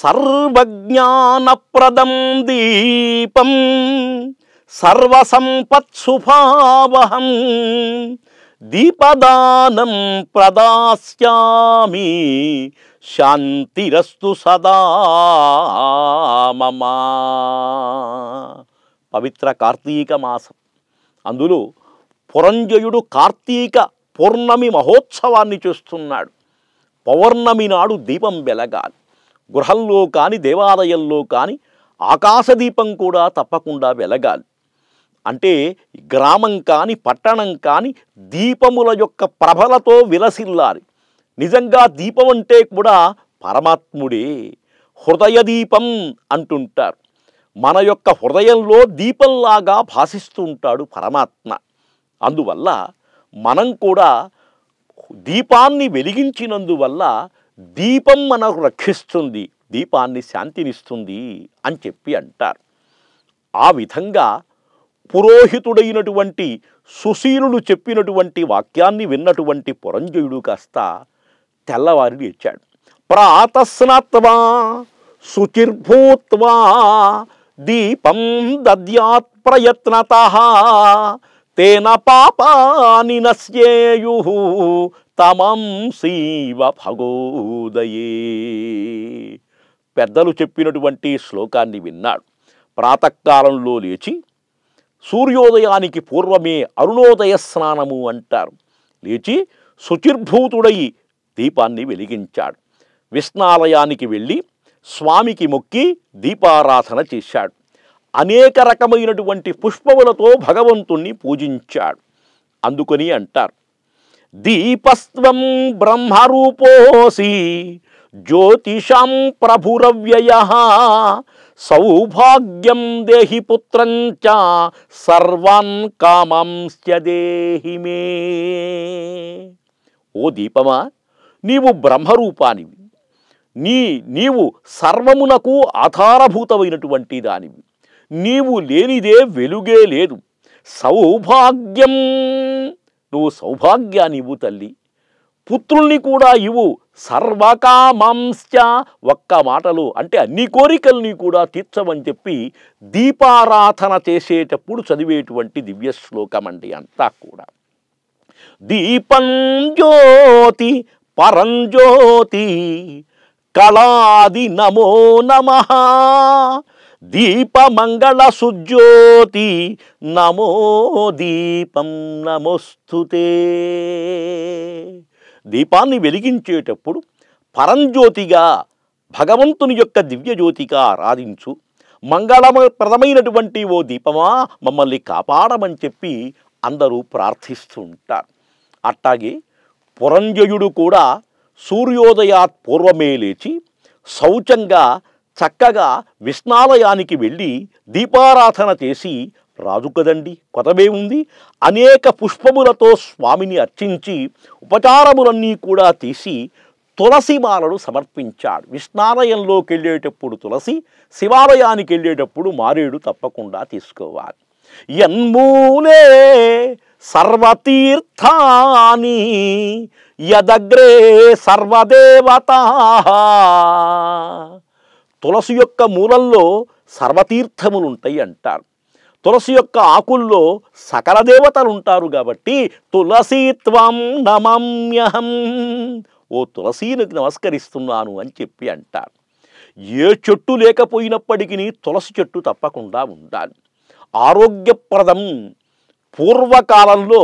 సర్వజ్ఞానప్రదం దీపం సర్వసంపత్సుభావహం దీపదానం ప్రదాస్యామి శాంతిరస్తు సదా మమ పవిత్ర కార్తీక మాసం అందులో పురంజయుడు కార్తీక పౌర్ణమి మహోత్సవాన్ని చూస్తున్నాడు పౌర్ణమి నాడు దీపం వెలగాలి గృహంలో కానీ దేవాలయంలో కానీ ఆకాశదీపం కూడా తప్పకుండా వెలగాలి అంటే గ్రామం కానీ పట్టణం కానీ దీపముల యొక్క ప్రభలతో విలసిల్లాలి నిజంగా దీపం అంటే కూడా పరమాత్ముడే హృదయ దీపం అంటుంటారు మన యొక్క హృదయంలో దీపంలాగా భాషిస్తూ ఉంటాడు పరమాత్మ అందువల్ల మనం కూడా దీపాన్ని వెలిగించినందువల్ల దీపం మనకు రక్షిస్తుంది దీపాన్ని శాంతినిస్తుంది అని చెప్పి అంటారు ఆ విధంగా పురోహితుడైనటువంటి సుశీలుడు చెప్పినటువంటి వాక్యాన్ని విన్నటువంటి పురంజయుడు కాస్త తెల్లవారి లేచాడు ప్రాతస్నత్వా శుచిర్భూత్వా దీపం దద్యాత్ ప్రయత్నత తేన పాపాని నశ్యేయు తమం తమంసీవ భగోదయే పెద్దలు చెప్పినటువంటి శ్లోకాన్ని విన్నాడు ప్రాతకాలంలో లేచి సూర్యోదయానికి పూర్వమే అరుణోదయ స్నానము అంటారు లేచి శుచిర్భూతుడై దీపాన్ని వెలిగించాడు విష్ణాలయానికి వెళ్ళి స్వామికి మొక్కి దీపారాధన చేశాడు అనేక రకమైనటువంటి పుష్పములతో భగవంతుణ్ణి పూజించాడు అందుకని అంటారు దీపస్వం బ్రహ్మరూపోసి జ్యోతిషం ప్రభురవ్యయ సౌభాగ్యం దేహి పుత్రం చ సర్వాన్ కామం దేహి మే ఓ దీపమా నీవు బ్రహ్మరూపానివి నీ నీవు సర్వమునకు ఆధారభూతమైనటువంటి దానివి నీవు లేనిదే వెలుగే లేదు సౌభాగ్యం నువ్వు ఇవ్వు తల్లి పుత్రుల్ని కూడా ఇవు సర్వకామాంశ ఒక్క మాటలు అంటే అన్ని కోరికల్ని కూడా తీర్చమని చెప్పి దీపారాధన చేసేటప్పుడు చదివేటువంటి దివ్య శ్లోకం అండి అంతా కూడా దీపం జ్యోతి పరంజ్యోతి కళాది నమో నమ దీపమంగళ సుజ్యోతి నమో దీపం నమోస్తుతే దీపాన్ని వెలిగించేటప్పుడు పరంజ్యోతిగా భగవంతుని యొక్క దివ్యజ్యోతిగా ఆరాధించు మంగళప్రదమైనటువంటి ఓ దీపమా మమ్మల్ని కాపాడమని చెప్పి అందరూ ప్రార్థిస్తూ ఉంటారు అట్టాగే పురంజయుడు కూడా సూర్యోదయాత్ పూర్వమే లేచి శౌచంగా చక్కగా విష్ణాలయానికి వెళ్ళి దీపారాధన చేసి రాజు కదండి కొతమేముంది అనేక పుష్పములతో స్వామిని అర్చించి ఉపచారములన్నీ కూడా తీసి తులసి మాలను సమర్పించాడు విష్ణాలయంలోకి వెళ్ళేటప్పుడు తులసి శివాలయానికి వెళ్ళేటప్పుడు మారేడు తప్పకుండా తీసుకోవాలి ఎన్మూలే సర్వతీర్థాని యదగ్రే సర్వదేవతా తులసి యొక్క మూలల్లో సర్వతీర్థములుంటాయి అంటారు తులసి యొక్క ఆకుల్లో సకల దేవతలు ఉంటారు కాబట్టి తులసీత్వం నమమ్యహం ఓ తులసీనికి నమస్కరిస్తున్నాను అని చెప్పి అంటారు ఏ చెట్టు లేకపోయినప్పటికీ తులసి చెట్టు తప్పకుండా ఉండాలి ఆరోగ్యప్రదం పూర్వకాలంలో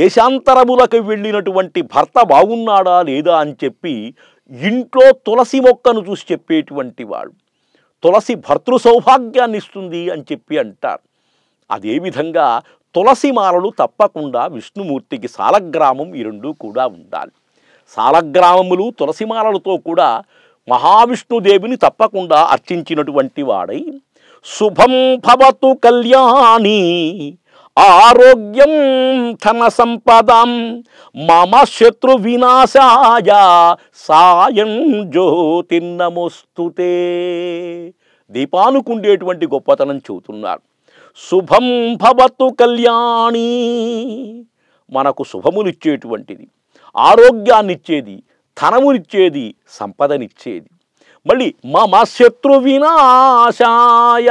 దేశాంతరములకు వెళ్ళినటువంటి భర్త బాగున్నాడా లేదా అని చెప్పి ఇంట్లో తులసి మొక్కను చూసి చెప్పేటువంటి వాడు తులసి భర్తృ సౌభాగ్యాన్ని ఇస్తుంది అని చెప్పి అంటారు అదేవిధంగా తులసి మాలలు తప్పకుండా విష్ణుమూర్తికి సాలగ్రామం ఈ రెండు కూడా ఉండాలి సాలగ్రామములు మాలలతో కూడా మహావిష్ణుదేవిని తప్పకుండా అర్చించినటువంటి వాడై శుభం భవతు కళ్యాణి ఆరోగ్యం ధన సంపదం మమ శత్రు వినాశాయ సాయం జ్యోతిన్నమోస్తుతే దీపానుకుండేటువంటి గొప్పతనం చూతున్నారు శుభం భవతు కళ్యాణి మనకు శుభమునిచ్చేటువంటిది ఆరోగ్యాన్నిచ్చేది ధనమునిచ్చేది సంపదనిచ్చేది మళ్ళీ మమ శత్రు వినాశాయ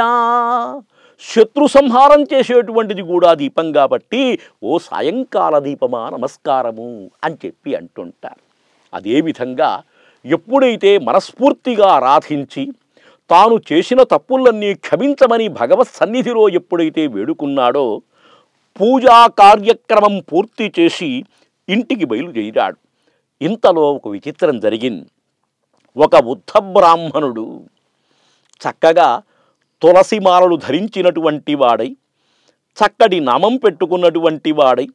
శత్రు సంహారం చేసేటువంటిది కూడా దీపం కాబట్టి ఓ సాయంకాల దీపమా నమస్కారము అని చెప్పి అంటుంటారు అదేవిధంగా ఎప్పుడైతే మనస్ఫూర్తిగా ఆరాధించి తాను చేసిన తప్పులన్నీ క్షమించమని భగవత్ సన్నిధిలో ఎప్పుడైతే వేడుకున్నాడో పూజా కార్యక్రమం పూర్తి చేసి ఇంటికి బయలుదేరాడు ఇంతలో ఒక విచిత్రం జరిగింది ఒక బుద్ధ బ్రాహ్మణుడు చక్కగా తులసిమాలలు ధరించినటువంటి వాడై చక్కటి నామం పెట్టుకున్నటువంటి వాడై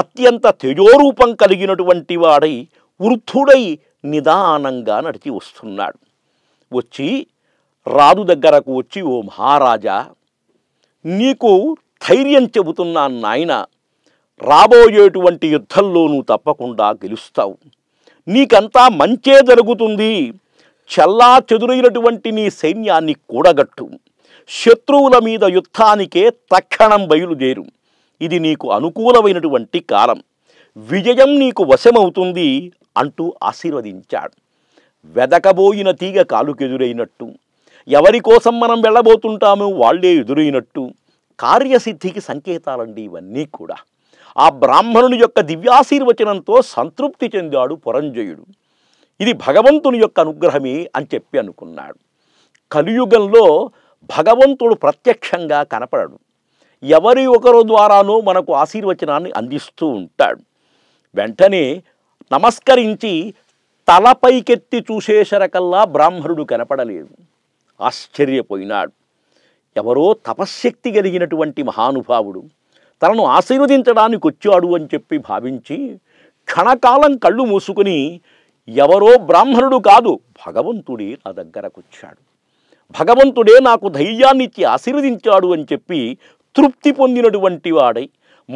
అత్యంత తేజోరూపం కలిగినటువంటి వాడై వృద్ధుడై నిదానంగా నడిచి వస్తున్నాడు వచ్చి రాజు దగ్గరకు వచ్చి ఓ మహారాజా నీకు ధైర్యం చెబుతున్నాను నాయన రాబోయేటువంటి యుద్ధంలోనూ తప్పకుండా గెలుస్తావు నీకంతా మంచే జరుగుతుంది చల్లా చెదురైనటువంటి నీ సైన్యాన్ని కూడగట్టు శత్రువుల మీద యుద్ధానికే తక్షణం బయలుదేరు ఇది నీకు అనుకూలమైనటువంటి కాలం విజయం నీకు వశమవుతుంది అంటూ ఆశీర్వదించాడు వెదకబోయిన తీగ కాలుకెదురైనట్టు ఎవరి కోసం మనం వెళ్ళబోతుంటామో వాళ్లే ఎదురైనట్టు కార్యసిద్ధికి సంకేతాలండి ఇవన్నీ కూడా ఆ బ్రాహ్మణుని యొక్క దివ్యాశీర్వచనంతో సంతృప్తి చెందాడు పురంజయుడు ఇది భగవంతుని యొక్క అనుగ్రహమే అని చెప్పి అనుకున్నాడు కలియుగంలో భగవంతుడు ప్రత్యక్షంగా కనపడడు ఎవరి ఒకరు ద్వారానో మనకు ఆశీర్వచనాన్ని అందిస్తూ ఉంటాడు వెంటనే నమస్కరించి తల పైకెత్తి చూసేసరకల్లా బ్రాహ్మణుడు కనపడలేదు ఆశ్చర్యపోయినాడు ఎవరో తపశ్శక్తి కలిగినటువంటి మహానుభావుడు తనను ఆశీర్వదించడానికి వచ్చాడు అని చెప్పి భావించి క్షణకాలం కళ్ళు మూసుకుని ఎవరో బ్రాహ్మణుడు కాదు భగవంతుడే నా దగ్గరకు వచ్చాడు భగవంతుడే నాకు ధైర్యాన్ని ఇచ్చి ఆశీర్వదించాడు అని చెప్పి తృప్తి పొందినటువంటి వాడై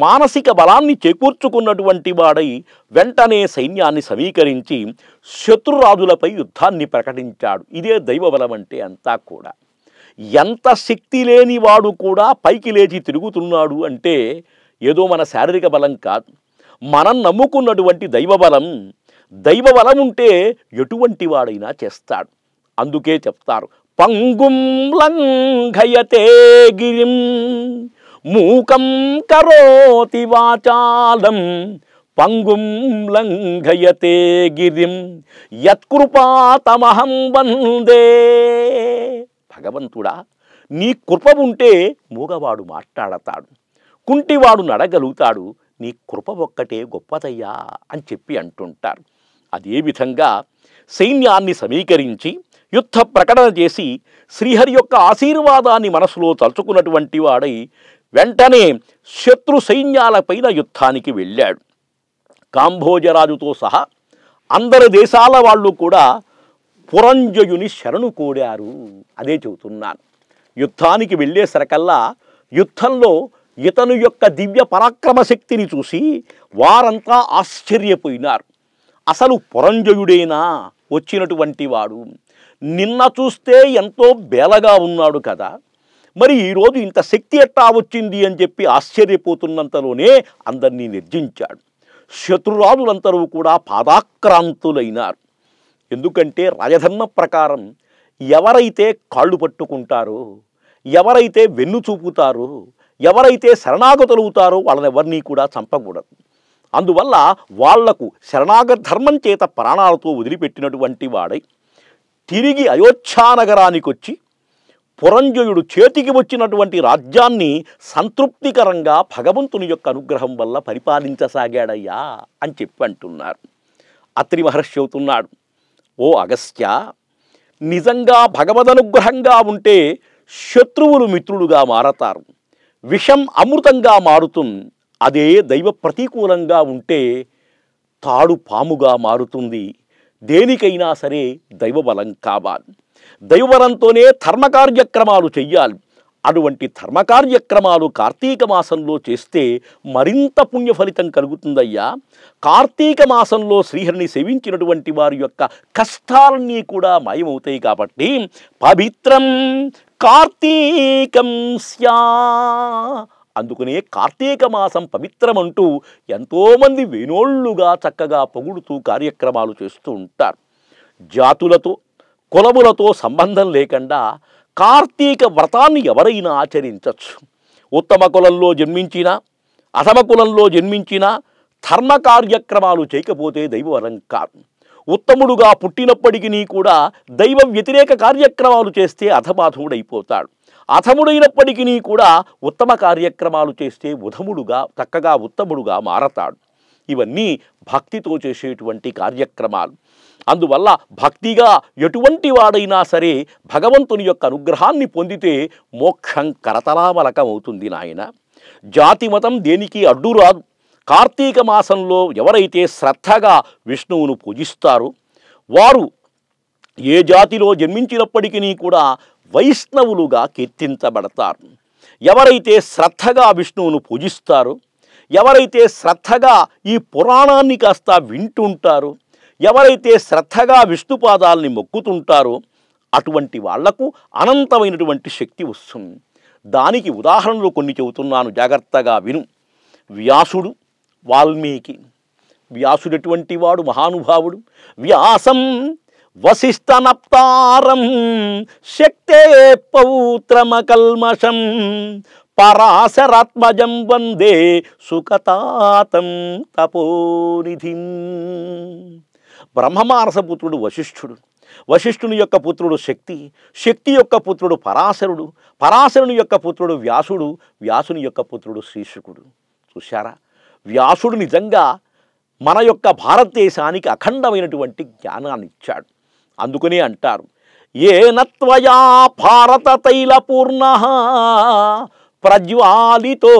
మానసిక బలాన్ని చేకూర్చుకున్నటువంటి వాడై వెంటనే సైన్యాన్ని సమీకరించి శత్రురాజులపై యుద్ధాన్ని ప్రకటించాడు ఇదే దైవబలం అంటే అంతా కూడా ఎంత శక్తి లేనివాడు కూడా పైకి లేచి తిరుగుతున్నాడు అంటే ఏదో మన శారీరక బలం కాదు మనం నమ్ముకున్నటువంటి దైవబలం దైవబలం ఉంటే ఎటువంటి వాడైనా చేస్తాడు అందుకే చెప్తారు పంగుం లంఘయతే గిరిం మూకం కరోతి వాచాలం పంగుం లంఘయతే గిరిం యత్కృపాతమహం వందే భగవంతుడా నీ కృప ఉంటే మూగవాడు మాట్లాడతాడు కుంటివాడు నడగలుగుతాడు నీ కృప ఒక్కటే గొప్పదయ్యా అని చెప్పి అంటుంటారు అదే విధంగా సైన్యాన్ని సమీకరించి యుద్ధ ప్రకటన చేసి శ్రీహరి యొక్క ఆశీర్వాదాన్ని మనసులో తలుచుకున్నటువంటి వాడై వెంటనే శత్రు సైన్యాలపైన యుద్ధానికి వెళ్ళాడు కాంభోజరాజుతో సహా అందరి దేశాల వాళ్ళు కూడా పురంజయుని శరణు కోడారు అదే చెబుతున్నాను యుద్ధానికి వెళ్ళేసరికల్లా యుద్ధంలో ఇతను యొక్క దివ్య పరాక్రమ శక్తిని చూసి వారంతా ఆశ్చర్యపోయినారు అసలు పురంజయుడేనా వచ్చినటువంటి వాడు నిన్న చూస్తే ఎంతో బేలగా ఉన్నాడు కదా మరి ఈరోజు ఇంత శక్తి ఎట్టా వచ్చింది అని చెప్పి ఆశ్చర్యపోతున్నంతలోనే అందరినీ నిర్జించాడు శత్రురాజులంతరూ కూడా పాదాక్రాంతులైనారు ఎందుకంటే రాజధర్మ ప్రకారం ఎవరైతే కాళ్ళు పట్టుకుంటారో ఎవరైతే వెన్ను చూపుతారో ఎవరైతే శరణాగతులవుతారో వాళ్ళని ఎవరినీ కూడా చంపకూడదు అందువల్ల వాళ్లకు శరణాగ ధర్మం చేత ప్రాణాలతో వదిలిపెట్టినటువంటి వాడై తిరిగి నగరానికి వచ్చి పురంజయుడు చేతికి వచ్చినటువంటి రాజ్యాన్ని సంతృప్తికరంగా భగవంతుని యొక్క అనుగ్రహం వల్ల పరిపాలించసాగాడయ్యా అని చెప్పి అంటున్నారు అత్రి మహర్షి అవుతున్నాడు ఓ అగస్త్య నిజంగా భగవదనుగ్రహంగా ఉంటే శత్రువులు మిత్రులుగా మారతారు విషం అమృతంగా మారుతుంది అదే దైవ ప్రతికూలంగా ఉంటే తాడు పాముగా మారుతుంది దేనికైనా సరే దైవబలం కావాలి దైవబలంతోనే ధర్మకార్యక్రమాలు చెయ్యాలి అటువంటి ధర్మకార్యక్రమాలు కార్తీక మాసంలో చేస్తే మరింత పుణ్య ఫలితం కలుగుతుందయ్యా కార్తీక మాసంలో శ్రీహరిని సేవించినటువంటి వారి యొక్క కష్టాలన్నీ కూడా మాయమవుతాయి కాబట్టి పవిత్రం కార్తీకం స్యా అందుకనే కార్తీక మాసం పవిత్రమంటూ ఎంతోమంది వేనోళ్ళుగా చక్కగా పొగుడుతూ కార్యక్రమాలు చేస్తూ ఉంటారు జాతులతో కులములతో సంబంధం లేకుండా కార్తీక వ్రతాన్ని ఎవరైనా ఆచరించవచ్చు ఉత్తమ కులంలో జన్మించినా అసమ కులంలో జన్మించినా ధర్మ కార్యక్రమాలు చేయకపోతే దైవవరం కాదు ఉత్తముడుగా పుట్టినప్పటికీ కూడా దైవ వ్యతిరేక కార్యక్రమాలు చేస్తే అధమాధముడైపోతాడు అధముడైనప్పటికీ కూడా ఉత్తమ కార్యక్రమాలు చేస్తే ఉధముడుగా చక్కగా ఉత్తముడుగా మారతాడు ఇవన్నీ భక్తితో చేసేటువంటి కార్యక్రమాలు అందువల్ల భక్తిగా ఎటువంటి వాడైనా సరే భగవంతుని యొక్క అనుగ్రహాన్ని పొందితే మోక్షం కరతలామలకమవుతుంది నాయన జాతి మతం దేనికి అడ్డు రాదు కార్తీక మాసంలో ఎవరైతే శ్రద్ధగా విష్ణువును పూజిస్తారో వారు ఏ జాతిలో జన్మించినప్పటికీ కూడా వైష్ణవులుగా కీర్తించబడతారు ఎవరైతే శ్రద్ధగా విష్ణువును పూజిస్తారో ఎవరైతే శ్రద్ధగా ఈ పురాణాన్ని కాస్త వింటుంటారో ఎవరైతే శ్రద్ధగా పాదాలని మొక్కుతుంటారో అటువంటి వాళ్లకు అనంతమైనటువంటి శక్తి వస్తుంది దానికి ఉదాహరణలు కొన్ని చెబుతున్నాను జాగ్రత్తగా విను వ్యాసుడు వాల్మీకి వ్యాసుడు ఎటువంటి వాడు మహానుభావుడు వ్యాసం నప్తారం శక్తే పౌత్రమకల్మషం పరాశరాత్మజం వందే సుకతాతం తపోనిధిం బ్రహ్మమానసపుత్రుడు వశిష్ఠుడు వశిష్ఠుని యొక్క పుత్రుడు శక్తి శక్తి యొక్క పుత్రుడు పరాశరుడు పరాశరుని యొక్క పుత్రుడు వ్యాసుడు వ్యాసుని యొక్క పుత్రుడు శ్రీశుకుడు చూశారా వ్యాసుడు నిజంగా మన యొక్క భారతదేశానికి అఖండమైనటువంటి జ్ఞానాన్ని ఇచ్చాడు అందుకని అంటారు ఏ నత్వయా భారత తైలపూర్ణ ప్రజ్వాలితో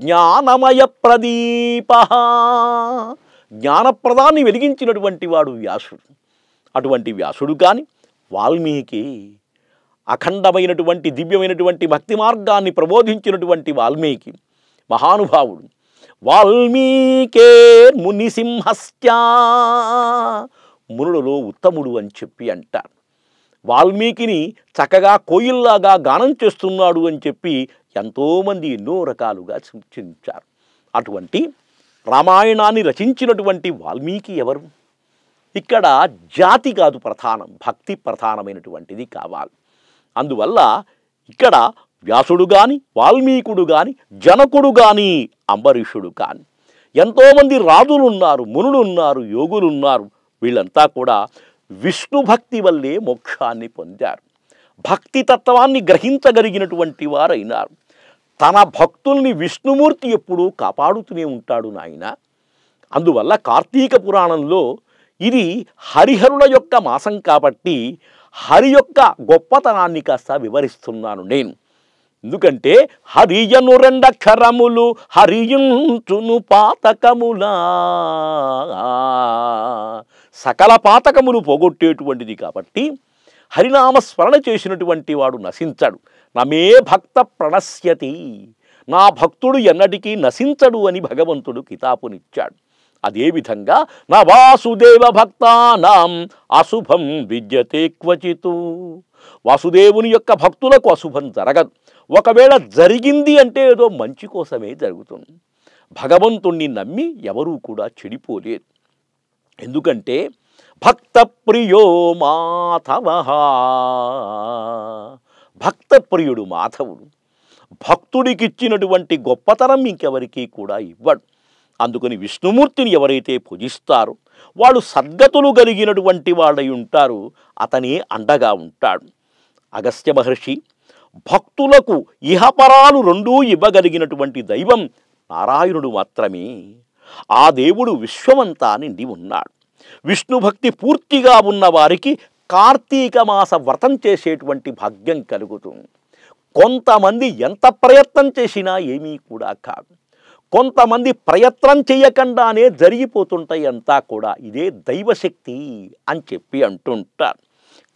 జ్ఞానమయ ప్రదీప జ్ఞానప్రదాన్ని వెలిగించినటువంటి వాడు వ్యాసుడు అటువంటి వ్యాసుడు కానీ వాల్మీకి అఖండమైనటువంటి దివ్యమైనటువంటి భక్తి మార్గాన్ని ప్రబోధించినటువంటి వాల్మీకి మహానుభావుడు వాల్మీకే మునిసింహస్యా మునులలో ఉత్తముడు అని చెప్పి అంటారు వాల్మీకిని చక్కగా కోయిల్లాగా గానం చేస్తున్నాడు అని చెప్పి ఎంతోమంది ఎన్నో రకాలుగా చర్చించారు అటువంటి రామాయణాన్ని రచించినటువంటి వాల్మీకి ఎవరు ఇక్కడ జాతి కాదు ప్రధానం భక్తి ప్రధానమైనటువంటిది కావాలి అందువల్ల ఇక్కడ వ్యాసుడు కానీ వాల్మీకుడు కానీ జనకుడు కానీ అంబరీషుడు కానీ ఎంతోమంది రాజులున్నారు మునులున్నారు యోగులున్నారు వీళ్ళంతా కూడా విష్ణు భక్తి వల్లే మోక్షాన్ని పొందారు భక్తి తత్వాన్ని గ్రహించగలిగినటువంటి వారైనారు తన భక్తుల్ని విష్ణుమూర్తి ఎప్పుడూ కాపాడుతూనే ఉంటాడు నాయన అందువల్ల కార్తీక పురాణంలో ఇది హరిహరుల యొక్క మాసం కాబట్టి హరి యొక్క గొప్పతనాన్ని కాస్త వివరిస్తున్నాను నేను ఎందుకంటే హరియను రెండక్షరములు హరియుంచును పాతకములా సకల పాతకములు పోగొట్టేటువంటిది కాబట్టి హరినామస్మరణ చేసినటువంటి వాడు నశించడు నమే భక్త ప్రణశ్యతి నా భక్తుడు ఎన్నటికీ నశించడు అని భగవంతుడు కితాపునిచ్చాడు అదేవిధంగా నా వాసుదేవ భక్తానాం అశుభం విద్యతే క్వచితు వాసుదేవుని యొక్క భక్తులకు అశుభం జరగదు ఒకవేళ జరిగింది అంటే ఏదో మంచి కోసమే జరుగుతుంది భగవంతుణ్ణి నమ్మి ఎవరూ కూడా చెడిపోలేదు ఎందుకంటే భక్త ప్రియో మాధవ భక్త ప్రియుడు మాధవుడు భక్తుడికిచ్చినటువంటి గొప్పతనం ఇంకెవరికీ కూడా ఇవ్వడు అందుకని విష్ణుమూర్తిని ఎవరైతే పూజిస్తారో వాళ్ళు సద్గతులు కలిగినటువంటి వాళ్ళై ఉంటారు అతనే అండగా ఉంటాడు అగస్త్య మహర్షి భక్తులకు ఇహపరాలు రెండూ ఇవ్వగలిగినటువంటి దైవం నారాయణుడు మాత్రమే ఆ దేవుడు విశ్వమంతా నిండి ఉన్నాడు విష్ణుభక్తి పూర్తిగా ఉన్నవారికి కార్తీక మాస వ్రతం చేసేటువంటి భాగ్యం కలుగుతుంది కొంతమంది ఎంత ప్రయత్నం చేసినా ఏమీ కూడా కాదు కొంతమంది ప్రయత్నం చేయకుండానే జరిగిపోతుంటాయి అంతా కూడా ఇదే దైవశక్తి అని చెప్పి అంటుంటారు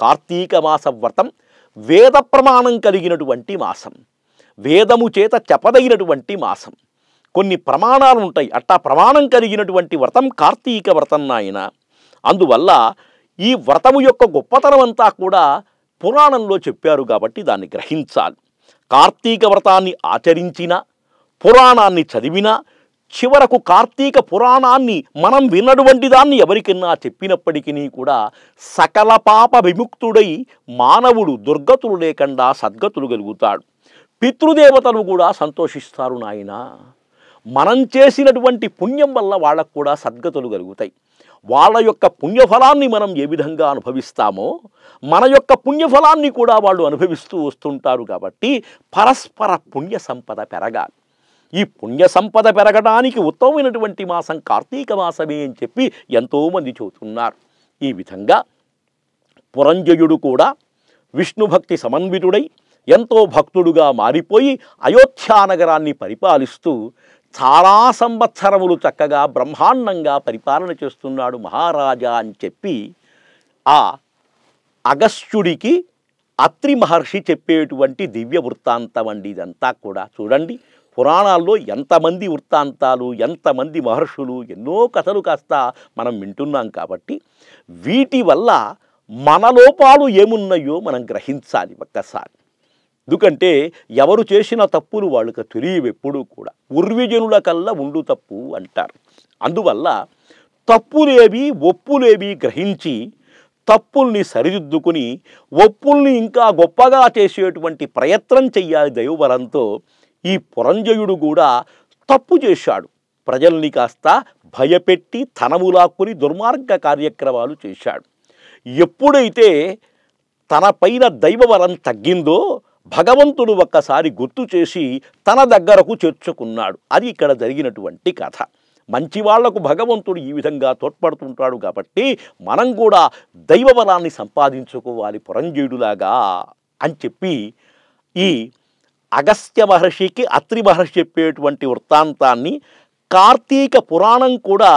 కార్తీక మాస వ్రతం వేద ప్రమాణం కలిగినటువంటి మాసం వేదము చేత చెప్పదగినటువంటి మాసం కొన్ని ప్రమాణాలు ఉంటాయి అట్టా ప్రమాణం కలిగినటువంటి వ్రతం కార్తీక వ్రతం నాయన అందువల్ల ఈ వ్రతము యొక్క గొప్పతనం అంతా కూడా పురాణంలో చెప్పారు కాబట్టి దాన్ని గ్రహించాలి కార్తీక వ్రతాన్ని ఆచరించినా పురాణాన్ని చదివినా చివరకు కార్తీక పురాణాన్ని మనం విన్నటువంటి దాన్ని ఎవరికన్నా చెప్పినప్పటికీ కూడా సకల పాప విముక్తుడై మానవుడు దుర్గతులు లేకుండా సద్గతులు కలుగుతాడు పితృదేవతలు కూడా సంతోషిస్తారు నాయన మనం చేసినటువంటి పుణ్యం వల్ల వాళ్ళకు కూడా సద్గతులు కలుగుతాయి వాళ్ళ యొక్క పుణ్యఫలాన్ని మనం ఏ విధంగా అనుభవిస్తామో మన యొక్క పుణ్యఫలాన్ని కూడా వాళ్ళు అనుభవిస్తూ వస్తుంటారు కాబట్టి పరస్పర పుణ్య సంపద పెరగాలి ఈ పుణ్య సంపద పెరగడానికి ఉత్తమమైనటువంటి మాసం కార్తీక మాసమే అని చెప్పి ఎంతోమంది చెబుతున్నారు ఈ విధంగా పురంజయుడు కూడా విష్ణుభక్తి సమన్వితుడై ఎంతో భక్తుడుగా మారిపోయి అయోధ్యానగరాన్ని పరిపాలిస్తూ చాలా సంవత్సరములు చక్కగా బ్రహ్మాండంగా పరిపాలన చేస్తున్నాడు మహారాజా అని చెప్పి ఆ అగస్త్యుడికి అత్రి మహర్షి చెప్పేటువంటి దివ్య వృత్తాంతం అండి ఇదంతా కూడా చూడండి పురాణాల్లో ఎంతమంది వృత్తాంతాలు ఎంతమంది మహర్షులు ఎన్నో కథలు కాస్త మనం వింటున్నాం కాబట్టి వీటి వల్ల మన లోపాలు ఏమున్నాయో మనం గ్రహించాలి ఒక్కసారి ఎందుకంటే ఎవరు చేసిన తప్పులు వాళ్ళకి తెలియవు ఎప్పుడూ కూడా ఉర్విజనుల కల్లా ఉండు తప్పు అంటారు అందువల్ల తప్పులేవి ఒప్పులేవి గ్రహించి తప్పుల్ని సరిదిద్దుకుని ఒప్పుల్ని ఇంకా గొప్పగా చేసేటువంటి ప్రయత్నం చెయ్యాలి దైవబలంతో ఈ పురంజయుడు కూడా తప్పు చేశాడు ప్రజల్ని కాస్త భయపెట్టి తనములాక్కుని దుర్మార్గ కార్యక్రమాలు చేశాడు ఎప్పుడైతే తన పైన దైవవరం తగ్గిందో భగవంతుడు ఒక్కసారి గుర్తు చేసి తన దగ్గరకు చేర్చుకున్నాడు అది ఇక్కడ జరిగినటువంటి కథ మంచి వాళ్లకు భగవంతుడు ఈ విధంగా తోడ్పడుతుంటాడు కాబట్టి మనం కూడా దైవబలాన్ని సంపాదించుకోవాలి పురంజీయుడులాగా అని చెప్పి ఈ అగస్త్య మహర్షికి అత్రి మహర్షి చెప్పేటువంటి వృత్తాంతాన్ని కార్తీక పురాణం కూడా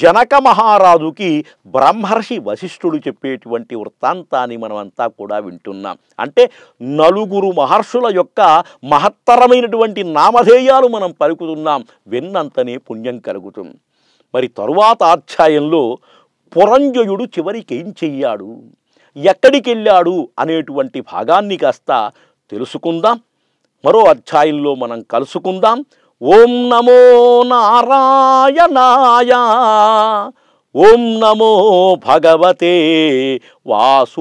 జనక మహారాజుకి బ్రహ్మర్షి వశిష్ఠుడు చెప్పేటువంటి వృత్తాంతాన్ని మనమంతా కూడా వింటున్నాం అంటే నలుగురు మహర్షుల యొక్క మహత్తరమైనటువంటి నామధేయాలు మనం పలుకుతున్నాం విన్నంతనే పుణ్యం కలుగుతుంది మరి తరువాత అధ్యాయంలో పురంజయుడు చివరికి ఏం చెయ్యాడు ఎక్కడికి వెళ్ళాడు అనేటువంటి భాగాన్ని కాస్త తెలుసుకుందాం మరో అధ్యాయంలో మనం కలుసుకుందాం ఓం నమో నారాయణాయ ఓం నమో భగవతే వాసుదేవాయ